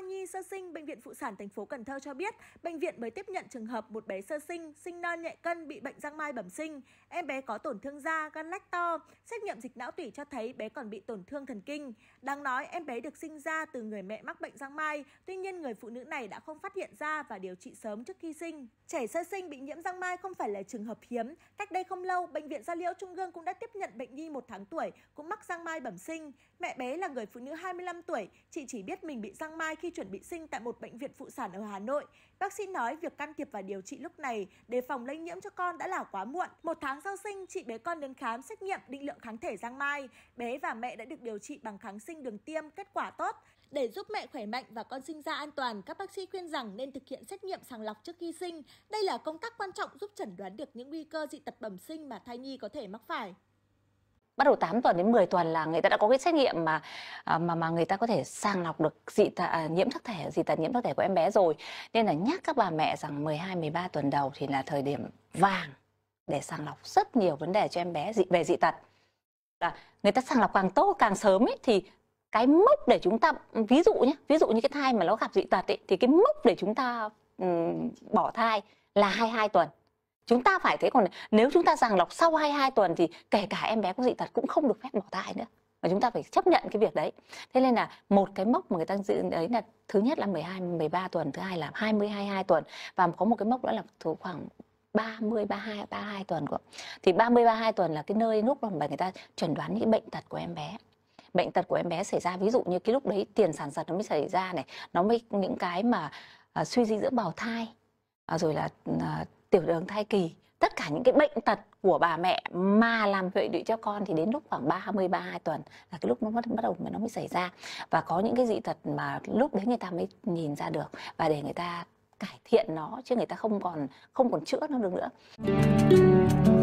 khoa nhi sơ sinh bệnh viện phụ sản thành phố Cần Thơ cho biết, bệnh viện mới tiếp nhận trường hợp một bé sơ sinh sinh non nhẹ cân bị bệnh giang mai bẩm sinh. Em bé có tổn thương da, gan lách to, xét nghiệm dịch não tủy cho thấy bé còn bị tổn thương thần kinh. Đáng nói em bé được sinh ra từ người mẹ mắc bệnh giang mai, tuy nhiên người phụ nữ này đã không phát hiện ra và điều trị sớm trước khi sinh. Trẻ sơ sinh bị nhiễm giang mai không phải là trường hợp hiếm. Cách đây không lâu, bệnh viện Gia Liễu Trung ương cũng đã tiếp nhận bệnh nhi một tháng tuổi cũng mắc giang mai bẩm sinh. Mẹ bé là người phụ nữ 25 tuổi, chị chỉ biết mình bị giang mai khi chuẩn bị sinh tại một bệnh viện phụ sản ở Hà Nội, bác sĩ nói việc can thiệp và điều trị lúc này để phòng lây nhiễm cho con đã là quá muộn. Một tháng sau sinh, chị bé con đến khám xét nghiệm định lượng kháng thể giang mai. Bé và mẹ đã được điều trị bằng kháng sinh đường tiêm, kết quả tốt. Để giúp mẹ khỏe mạnh và con sinh ra an toàn, các bác sĩ khuyên rằng nên thực hiện xét nghiệm sàng lọc trước khi sinh. Đây là công tác quan trọng giúp chẩn đoán được những nguy cơ dị tật bẩm sinh mà thai nhi có thể mắc phải bắt đầu 8 tuần đến 10 tuần là người ta đã có cái xét nghiệm mà à, mà mà người ta có thể sàng lọc được dị tà à, nhiễm sắc thể dị tật nhiễm sắc thể của em bé rồi nên là nhắc các bà mẹ rằng 12 13 tuần đầu thì là thời điểm vàng để sàng lọc rất nhiều vấn đề cho em bé dị về dị tật là người ta sàng lọc càng tốt càng sớm ấy thì cái mốc để chúng ta ví dụ nhé ví dụ như cái thai mà nó gặp dị tật ấy, thì cái mốc để chúng ta um, bỏ thai là 22 tuần chúng ta phải thế còn nếu chúng ta sàng lọc sau 22 tuần thì kể cả em bé có dị tật cũng không được phép bỏ thai nữa và chúng ta phải chấp nhận cái việc đấy thế nên là một cái mốc mà người ta dự đấy là thứ nhất là 12 13 tuần thứ hai là 20 22 tuần và có một cái mốc đó là thuộc khoảng 30 32 32 tuần của thì 30 32 tuần là cái nơi lúc mà người ta chuẩn đoán những bệnh tật của em bé bệnh tật của em bé xảy ra ví dụ như cái lúc đấy tiền sản giật nó mới xảy ra này nó mới những cái mà à, suy dinh dưỡng bào thai À, rồi là à, tiểu đường thai kỳ tất cả những cái bệnh tật của bà mẹ mà làm hệ lụy cho con thì đến lúc khoảng 30 32 tuần là cái lúc nó bắt bắt đầu mà nó mới xảy ra và có những cái dị tật mà lúc đấy người ta mới nhìn ra được và để người ta cải thiện nó chứ người ta không còn không còn chữa nó được nữa.